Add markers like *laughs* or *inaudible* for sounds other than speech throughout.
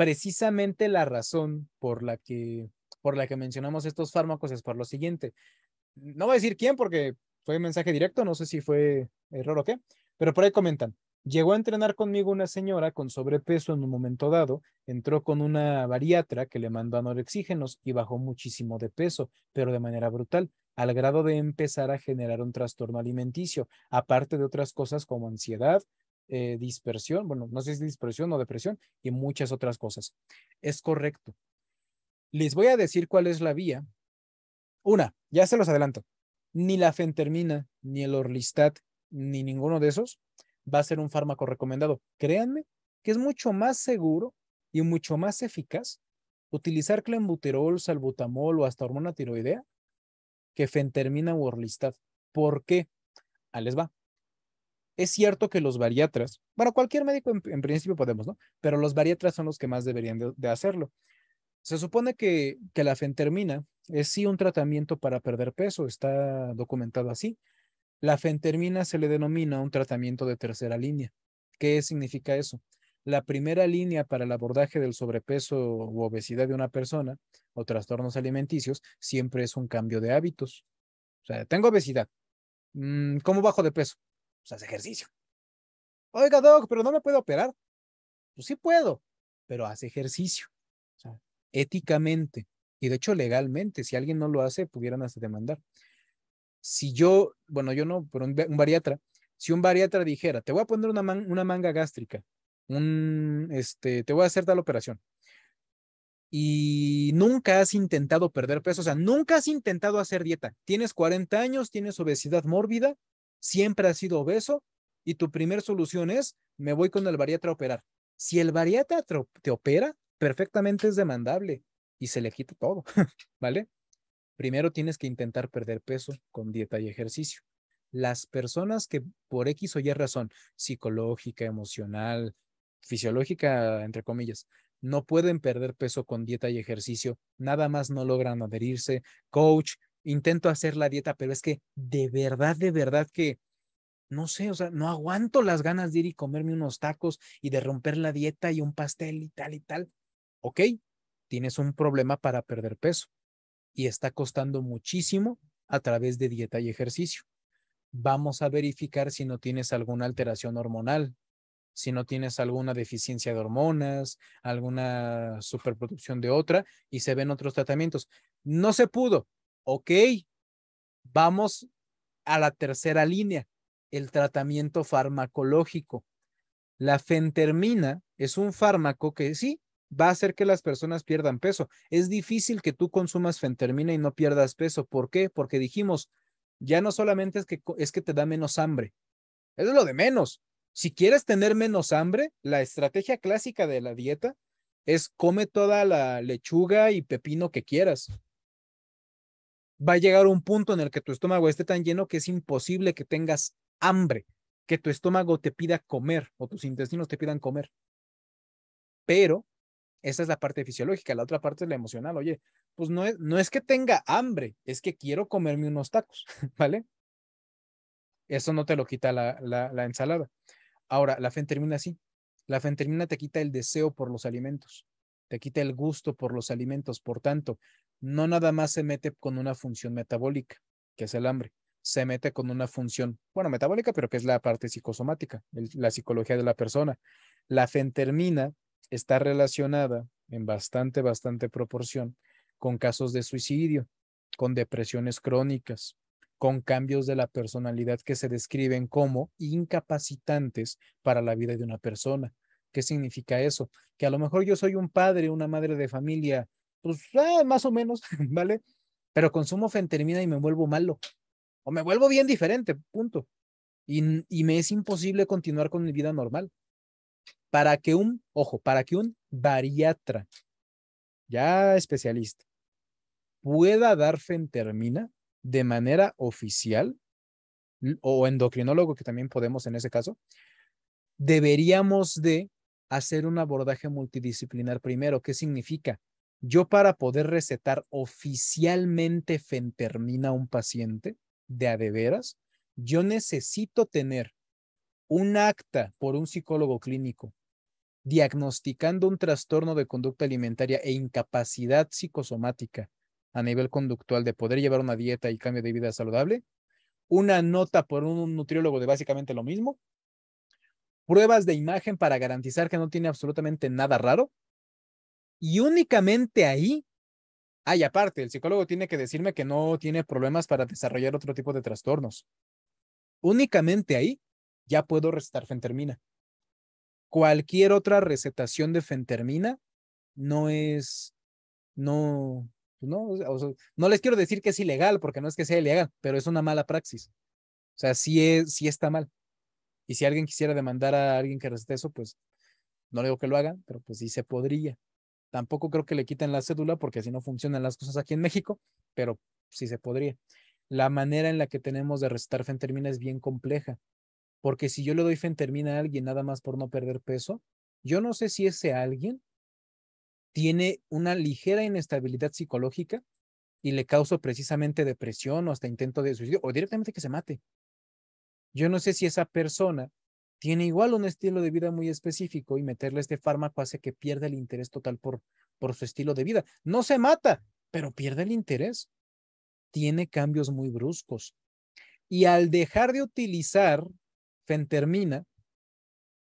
precisamente la razón por la que, por la que mencionamos estos fármacos es por lo siguiente. No voy a decir quién porque fue mensaje directo, no sé si fue error o qué, pero por ahí comentan. Llegó a entrenar conmigo una señora con sobrepeso en un momento dado, entró con una bariatra que le mandó anorexígenos y bajó muchísimo de peso, pero de manera brutal, al grado de empezar a generar un trastorno alimenticio, aparte de otras cosas como ansiedad, eh, dispersión, bueno, no sé si dispersión o depresión y muchas otras cosas. Es correcto. Les voy a decir cuál es la vía. Una, ya se los adelanto, ni la fentermina, ni el orlistat, ni ninguno de esos va a ser un fármaco recomendado. Créanme que es mucho más seguro y mucho más eficaz utilizar clenbuterol, salbutamol o hasta hormona tiroidea que fentermina u orlistat. ¿Por qué? Ah, les va. Es cierto que los bariatras, bueno, cualquier médico en, principio podemos, ¿no? Pero los bariatras son los que más deberían de, hacerlo. Se supone que, que, la fentermina es sí un tratamiento para perder peso, está documentado así. La fentermina se le denomina un tratamiento de tercera línea. ¿Qué significa eso? La primera línea para el abordaje del sobrepeso u obesidad de una persona o trastornos alimenticios siempre es un cambio de hábitos. O sea, tengo obesidad. Mm, ¿Cómo bajo de peso? pues haz ejercicio. Oiga, Doc, pero no me puedo operar. Pues sí puedo, pero haz ejercicio. O sea, éticamente y de hecho legalmente, si alguien no lo hace, pudieran hasta demandar. Si yo, bueno, yo no, pero un, bariatra, si un bariatra dijera, te voy a poner una, una manga gástrica, un, este, te voy a hacer tal operación, y nunca has intentado perder peso, o sea, nunca has intentado hacer dieta, tienes 40 años, tienes obesidad mórbida, siempre has sido obeso y tu primer solución es, me voy con el bariatra a operar. Si el bariatra te opera, perfectamente es demandable y se le quita todo, *laughs* ¿vale? Primero tienes que intentar perder peso con dieta y ejercicio. Las personas que por X o Y razón, psicológica, emocional, fisiológica, entre comillas, no pueden perder peso con dieta y ejercicio, nada más no logran adherirse, coach, intento hacer la dieta, pero es que de verdad, de verdad que, no sé, o sea, no aguanto las ganas de ir y comerme unos tacos y de romper la dieta y un pastel y tal y tal. Ok, tienes un problema para perder peso y está costando muchísimo a través de dieta y ejercicio. Vamos a verificar si no tienes alguna alteración hormonal, si no tienes alguna deficiencia de hormonas, alguna superproducción de otra y se ven otros tratamientos. No se pudo, ok, vamos a la tercera línea, el tratamiento farmacológico. La fentermina es un fármaco que sí, va a hacer que las personas pierdan peso. Es difícil que tú consumas fentermina y no pierdas peso. ¿Por qué? Porque dijimos, ya no solamente es que, es que te da menos hambre. Eso es lo de menos. Si quieres tener menos hambre, la estrategia clásica de la dieta es come toda la lechuga y pepino que quieras va a llegar un punto en el que tu estómago esté tan lleno que es imposible que tengas hambre, que tu estómago te pida comer o tus intestinos te pidan comer. Pero esa es la parte fisiológica, la otra parte es la emocional. Oye, pues no es, que tenga hambre, es que quiero comerme unos tacos, *laughs* ¿vale? Eso no te lo quita la, la ensalada. Ahora, la fentermina sí. La fentermina te quita el deseo por los alimentos, te quita el gusto por los alimentos. Por tanto, no nada más se mete con una función metabólica, que es el hambre, se mete con una función, bueno, metabólica, pero que es la parte psicosomática, la psicología de la persona. La fentermina está relacionada en bastante, bastante proporción con casos de suicidio, con depresiones crónicas, con cambios de la personalidad que se describen como incapacitantes para la vida de una persona. ¿Qué significa eso? Que a lo mejor yo soy un padre, una madre de familia pues ah, más o menos, *laughs* ¿vale? Pero consumo fentermina y me vuelvo malo. O me vuelvo bien diferente, punto. Y, y me es imposible continuar con mi vida normal. Para que un, ojo, para que un bariatra, ya especialista, pueda dar fentermina de manera oficial, o endocrinólogo, que también podemos en ese caso, deberíamos de hacer un abordaje multidisciplinar primero. ¿Qué significa? Yo para poder recetar oficialmente fentermina a un paciente de a veras, yo necesito tener un acta por un psicólogo clínico diagnosticando un trastorno de conducta alimentaria e incapacidad psicosomática a nivel conductual de poder llevar una dieta y cambio de vida saludable, una nota por un nutriólogo de básicamente lo mismo, pruebas de imagen para garantizar que no tiene absolutamente nada raro, y únicamente ahí, hay ah, aparte, el psicólogo tiene que decirme que no tiene problemas para desarrollar otro tipo de trastornos. Únicamente ahí ya puedo recetar fentermina. Cualquier otra recetación de fentermina no es, no, pues no, no les quiero decir que es ilegal, porque no es que sea ilegal, pero es una mala praxis. O sea, sí, es, sí está mal. Y si alguien quisiera demandar a alguien que recete eso, pues no le digo que lo haga, pero pues sí se podría. Tampoco creo que le quiten la cédula porque así no funcionan las cosas aquí en México, pero sí se podría. La manera en la que tenemos de recetar fentermina es bien compleja, porque si yo le doy fentermina a alguien nada más por no perder peso, yo no sé si ese alguien tiene una ligera inestabilidad psicológica y le causa precisamente depresión o hasta intento de suicidio o directamente que se mate. Yo no sé si esa persona tiene igual un estilo de vida muy específico y meterle este fármaco hace que pierda el interés total por, por su estilo de vida. No se mata, pero pierde el interés. Tiene cambios muy bruscos. Y al dejar de utilizar fentermina,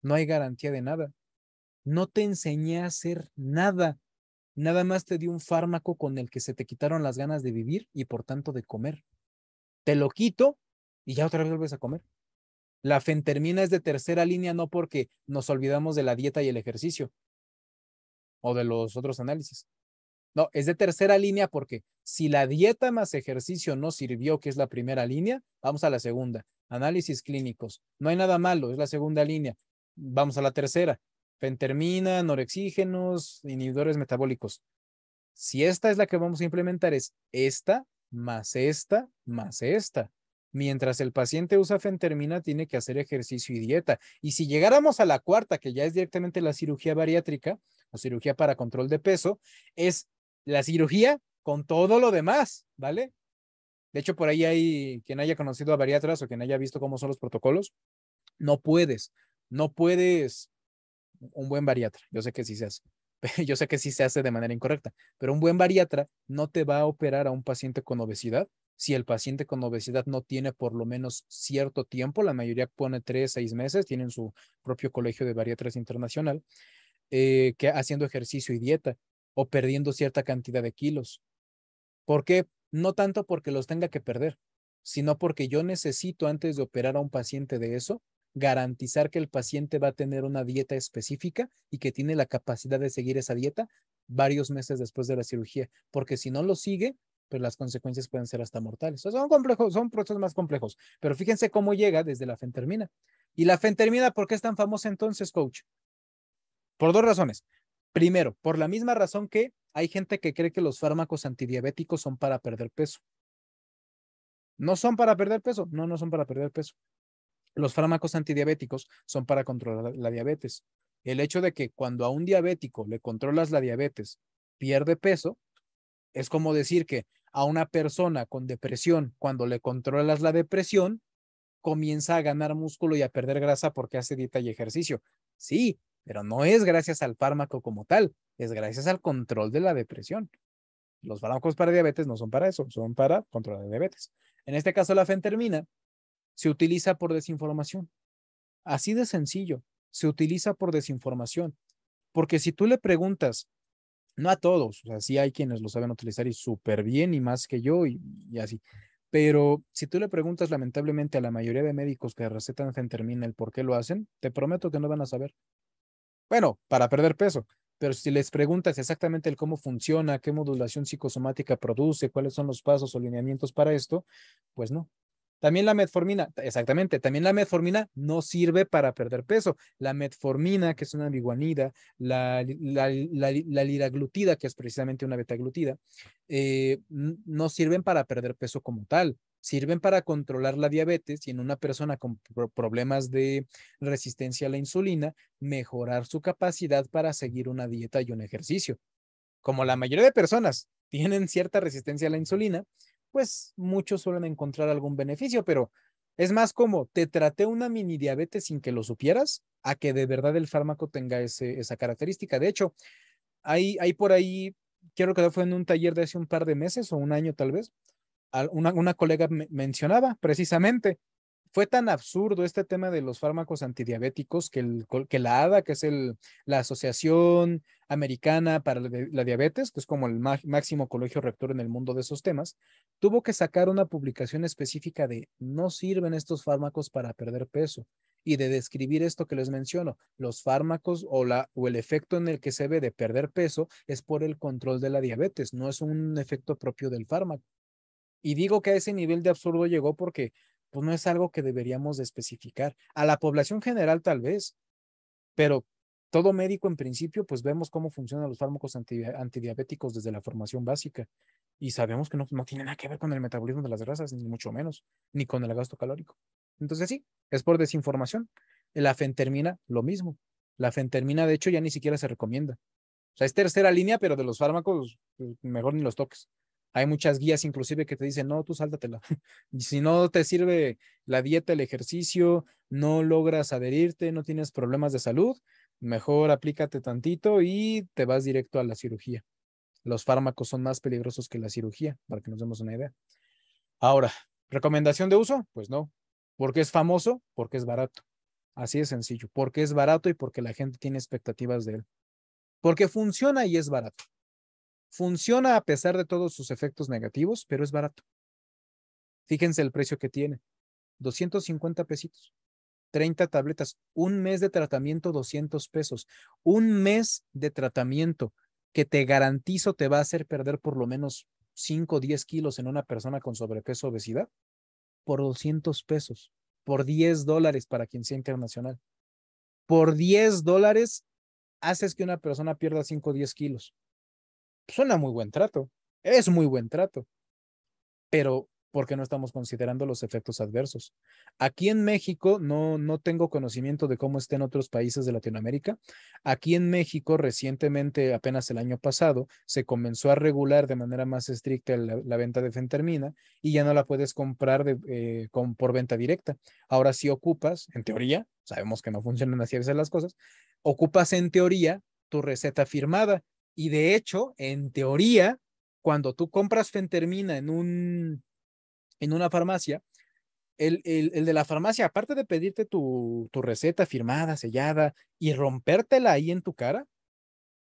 no hay garantía de nada. No te enseñé a hacer nada. Nada más te dio un fármaco con el que se te quitaron las ganas de vivir y por tanto de comer. Te lo quito y ya otra vez vuelves a comer. La fentermina es de tercera línea no porque nos olvidamos de la dieta y el ejercicio o de los otros análisis. No, es de tercera línea porque si la dieta más ejercicio no sirvió, que es la primera línea, vamos a la segunda. Análisis clínicos. No hay nada malo, es la segunda línea. Vamos a la tercera. Fentermina, norexígenos, inhibidores metabólicos. Si esta es la que vamos a implementar, es esta más esta más esta. Mientras el paciente usa fentermina, tiene que hacer ejercicio y dieta. Y si llegáramos a la cuarta, que ya es directamente la cirugía bariátrica o cirugía para control de peso, es la cirugía con todo lo demás, ¿vale? De hecho, por ahí hay quien haya conocido a bariatras o quien haya visto cómo son los protocolos. No puedes, no puedes un buen bariatra. Yo sé que sí se hace. *laughs* Yo sé que sí se hace de manera incorrecta, pero un buen bariatra no te va a operar a un paciente con obesidad si el paciente con obesidad no tiene por lo menos cierto tiempo, la mayoría pone tres, seis meses, tienen su propio colegio de bariatras internacional, eh, que haciendo ejercicio y dieta o perdiendo cierta cantidad de kilos. ¿Por qué? No tanto porque los tenga que perder, sino porque yo necesito antes de operar a un paciente de eso, garantizar que el paciente va a tener una dieta específica y que tiene la capacidad de seguir esa dieta varios meses después de la cirugía, porque si no lo sigue, pero las consecuencias pueden ser hasta mortales. son complejos, son procesos más complejos, pero fíjense cómo llega desde la fentermina. ¿Y la fentermina por qué es tan famosa entonces, coach? Por dos razones. Primero, por la misma razón que hay gente que cree que los fármacos antidiabéticos son para perder peso. ¿No son para perder peso? No, no son para perder peso. Los fármacos antidiabéticos son para controlar la diabetes. El hecho de que cuando a un diabético le controlas la diabetes, pierde peso, es como decir que a una persona con depresión, cuando le controlas la depresión, comienza a ganar músculo y a perder grasa porque hace dieta y ejercicio. Sí, pero no es gracias al fármaco como tal, es gracias al control de la depresión. Los fármacos para diabetes no son para eso, son para controlar de diabetes. En este caso, la fentermina se utiliza por desinformación. Así de sencillo, se utiliza por desinformación. Porque si tú le preguntas no a todos, o sea, sí hay quienes lo saben utilizar y súper bien y más que yo y, así. Pero si tú le preguntas lamentablemente a la mayoría de médicos que recetan Fentermina el por qué lo hacen, te prometo que no van a saber. Bueno, para perder peso, pero si les preguntas exactamente el cómo funciona, qué modulación psicosomática produce, cuáles son los pasos o lineamientos para esto, pues no, también la metformina, exactamente, también la metformina no sirve para perder peso. La metformina, que es una biguanida, la, la, la, liraglutida, que es precisamente una beta eh, no sirven para perder peso como tal. Sirven para controlar la diabetes y en una persona con problemas de resistencia a la insulina, mejorar su capacidad para seguir una dieta y un ejercicio. Como la mayoría de personas tienen cierta resistencia a la insulina, pues muchos suelen encontrar algún beneficio, pero es más como te traté una mini diabetes sin que lo supieras, a que de verdad el fármaco tenga esa característica. De hecho, hay, por ahí, quiero que fue en un taller de hace un par de meses o un año tal vez, una colega mencionaba precisamente fue tan absurdo este tema de los fármacos antidiabéticos que, el, que la ADA, que es el, la Asociación Americana para la Diabetes, que es como el máximo colegio rector en el mundo de esos temas, tuvo que sacar una publicación específica de no sirven estos fármacos para perder peso y de describir esto que les menciono, los fármacos o, la, o el efecto en el que se ve de perder peso es por el control de la diabetes, no es un efecto propio del fármaco. Y digo que a ese nivel de absurdo llegó porque pues no es algo que deberíamos especificar. A la población general tal vez, pero todo médico en principio, pues vemos cómo funcionan los fármacos antidiabéticos desde la formación básica y sabemos que no, no tiene nada que ver con el metabolismo de las grasas, ni mucho menos, ni con el gasto calórico. Entonces sí, es por desinformación. La fentermina, lo mismo. La fentermina, de hecho, ya ni siquiera se recomienda. O sea, es tercera línea, pero de los fármacos, pues, mejor ni los toques. Hay muchas guías inclusive que te dicen, no, tú sáltatela. *laughs* si no te sirve la dieta, el ejercicio, no logras adherirte, no tienes problemas de salud, mejor aplícate tantito y te vas directo a la cirugía. Los fármacos son más peligrosos que la cirugía, para que nos demos una idea. Ahora, ¿recomendación de uso? Pues no. porque es famoso? Porque es barato. Así de sencillo. Porque es barato y porque la gente tiene expectativas de él. Porque funciona y es barato. Funciona a pesar de todos sus efectos negativos, pero es barato. Fíjense el precio que tiene. 250 pesitos. 30 tabletas. Un mes de tratamiento, 200 pesos. Un mes de tratamiento que te garantizo te va a hacer perder por lo menos 5 o 10 kilos en una persona con sobrepeso o obesidad. Por 200 pesos. Por 10 dólares para quien sea internacional. Por 10 dólares haces que una persona pierda 5 o 10 kilos suena muy buen trato, es muy buen trato, pero ¿por qué no estamos considerando los efectos adversos? Aquí en México, no, no tengo conocimiento de cómo está en otros países de Latinoamérica, aquí en México recientemente, apenas el año pasado, se comenzó a regular de manera más estricta la, venta de fentermina y ya no la puedes comprar eh, por venta directa. Ahora sí ocupas, en teoría, sabemos que no funcionan así a veces las cosas, ocupas en teoría tu receta firmada y de hecho, en teoría, cuando tú compras fentermina en, un, en una farmacia, el, el, de la farmacia, aparte de pedirte tu, tu receta firmada, sellada y rompértela ahí en tu cara,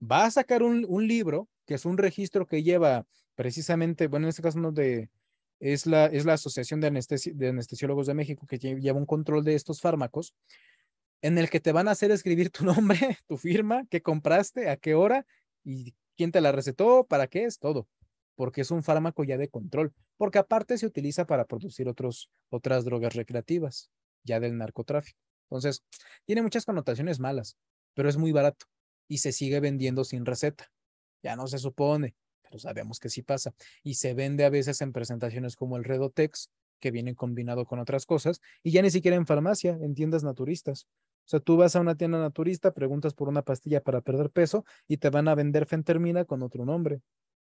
va a sacar un, libro que es un registro que lleva precisamente, bueno, en este caso no de, es la, es la Asociación de, de, Anestesiólogos de México que lleva un control de estos fármacos, en el que te van a hacer escribir tu *laughs* nombre, tu firma, qué compraste, a qué hora ¿Y quién te la recetó? ¿Para qué es? Todo. Porque es un fármaco ya de control. Porque aparte se utiliza para producir otras drogas recreativas, ya del narcotráfico. Entonces, tiene muchas connotaciones malas, pero es muy barato y se sigue vendiendo sin receta. Ya no se supone, pero sabemos que sí pasa. Y se vende a veces en presentaciones como el Redotex, que viene combinado con otras cosas, y ya ni siquiera en farmacia, en tiendas naturistas. O sea, tú vas a una tienda naturista, preguntas por una pastilla para perder peso y te van a vender fentermina con otro nombre.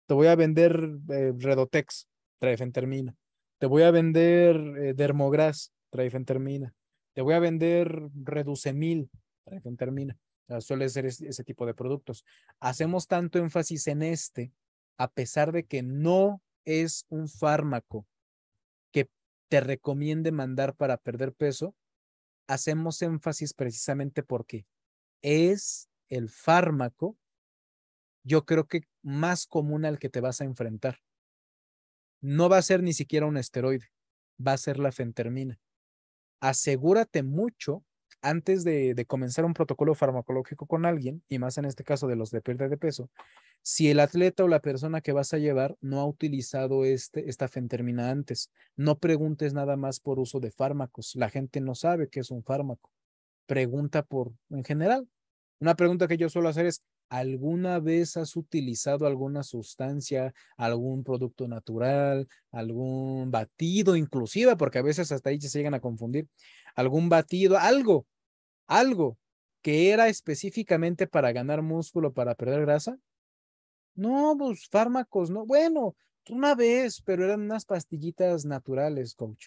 Te voy a vender eh, Redotex, trae fentermina. Te voy a vender eh, Dermogras, trae fentermina. Te voy a vender Reducemil, trae fentermina. sea, suele ser ese tipo de productos. Hacemos tanto énfasis en este, a pesar de que no es un fármaco que te recomiende mandar para perder peso, hacemos énfasis precisamente porque es el fármaco, yo creo que más común al que te vas a enfrentar. No va a ser ni siquiera un esteroide, va a ser la fentermina. Asegúrate mucho antes de, comenzar un protocolo farmacológico con alguien, y más en este caso de los de pérdida de peso, si el atleta o la persona que vas a llevar no ha utilizado este, esta fentermina antes, no preguntes nada más por uso de fármacos. La gente no sabe qué es un fármaco. Pregunta por, en general, una pregunta que yo suelo hacer es, ¿alguna vez has utilizado alguna sustancia, algún producto natural, algún batido inclusive? Porque a veces hasta ahí se llegan a confundir. ¿Algún batido, algo algo que era específicamente para ganar músculo, para perder grasa? No, pues fármacos, no. Bueno, una vez, pero eran unas pastillitas naturales, coach.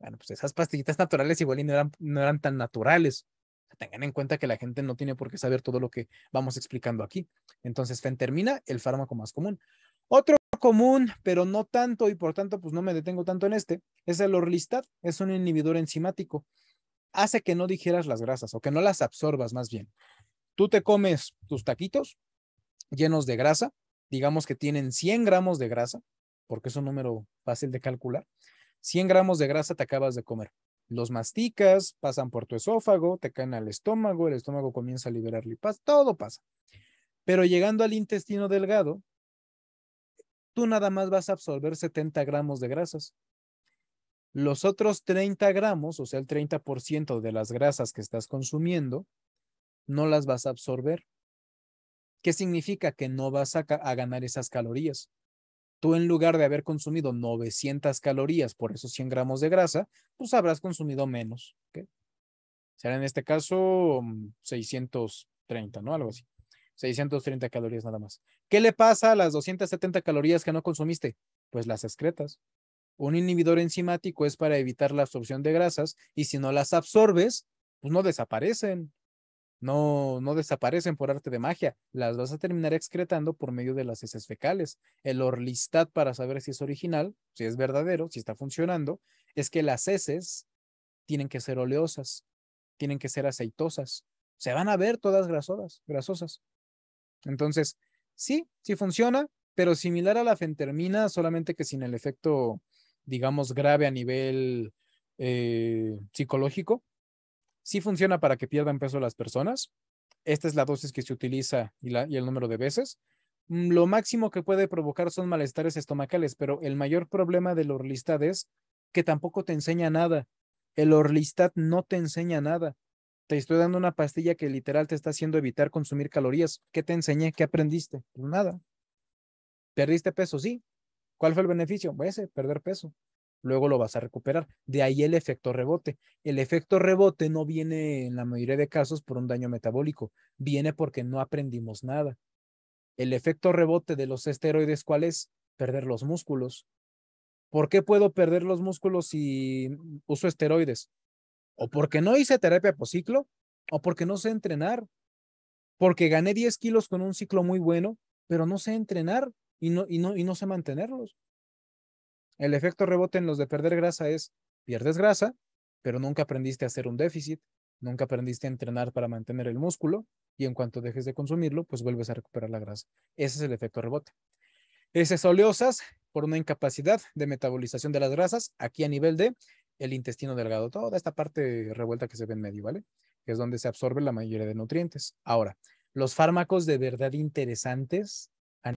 Bueno, pues esas pastillitas naturales igual y no eran, no eran tan naturales. Tengan en cuenta que la gente no tiene por qué saber todo lo que vamos explicando aquí. Entonces, fentermina, el fármaco más común. Otro común, pero no tanto y por tanto, pues no me detengo tanto en este, es el orlistat, es un inhibidor enzimático hace que no digieras las grasas o que no las absorbas más bien. Tú te comes tus taquitos llenos de grasa, digamos que tienen 100 gramos de grasa, porque es un número fácil de calcular, 100 gramos de grasa te acabas de comer. Los masticas, pasan por tu esófago, te caen al estómago, el estómago comienza a liberar lipas, todo pasa. Pero llegando al intestino delgado, tú nada más vas a absorber 70 gramos de grasas. Los otros 30 gramos, o sea, el 30% de las grasas que estás consumiendo, no las vas a absorber. ¿Qué significa? Que no vas a, ganar esas calorías. Tú en lugar de haber consumido 900 calorías por esos 100 gramos de grasa, pues habrás consumido menos. ¿okay? Será en este caso 630, mm, ¿no? Algo así. 630 calorías nada más. ¿Qué le pasa a las 270 calorías que no consumiste? Pues las excretas. Un inhibidor enzimático es para evitar la absorción de grasas y si no las absorbes, pues no desaparecen. No, no desaparecen por arte de magia. Las vas a terminar excretando por medio de las heces fecales. El orlistat para saber si es original, si es verdadero, si está funcionando, es que las heces tienen que ser oleosas, tienen que ser aceitosas. Se van a ver todas grasosas, grasosas. Entonces, sí, sí funciona, pero similar a la fentermina, solamente que sin el efecto digamos, grave a nivel eh, psicológico, sí funciona para que pierdan peso las personas. Esta es la dosis que se utiliza y, la, y el número de veces. Mm, lo máximo que puede provocar son malestares estomacales, pero el mayor problema del Orlistat es que tampoco te enseña nada. El Orlistat no te enseña nada. Te estoy dando una pastilla que literal te está haciendo evitar consumir calorías. ¿Qué te enseñé? ¿Qué aprendiste? Pues nada. ¿Perdiste peso? Sí. ¿Cuál fue el beneficio? Pues ese, perder peso. Luego lo vas a recuperar. De ahí el efecto rebote. El efecto rebote no viene en la mayoría de casos por un daño metabólico, viene porque no aprendimos nada. El efecto rebote de los esteroides, ¿cuál es? Perder los músculos. ¿Por qué puedo perder los músculos si uso esteroides? O porque no hice terapia por ciclo, o porque no sé entrenar, porque gané 10 kilos con un ciclo muy bueno, pero no sé entrenar y no, y no, y no sé mantenerlos. El efecto rebote en los de perder grasa es, pierdes grasa, pero nunca aprendiste a hacer un déficit, nunca aprendiste a entrenar para mantener el músculo y en cuanto dejes de consumirlo, pues vuelves a recuperar la grasa. Ese es el efecto rebote. Esas oleosas por una incapacidad de metabolización de las grasas aquí a nivel de el intestino delgado, toda esta parte revuelta que se ve en medio, ¿vale? Que es donde se absorbe la mayoría de nutrientes. Ahora, los fármacos de verdad interesantes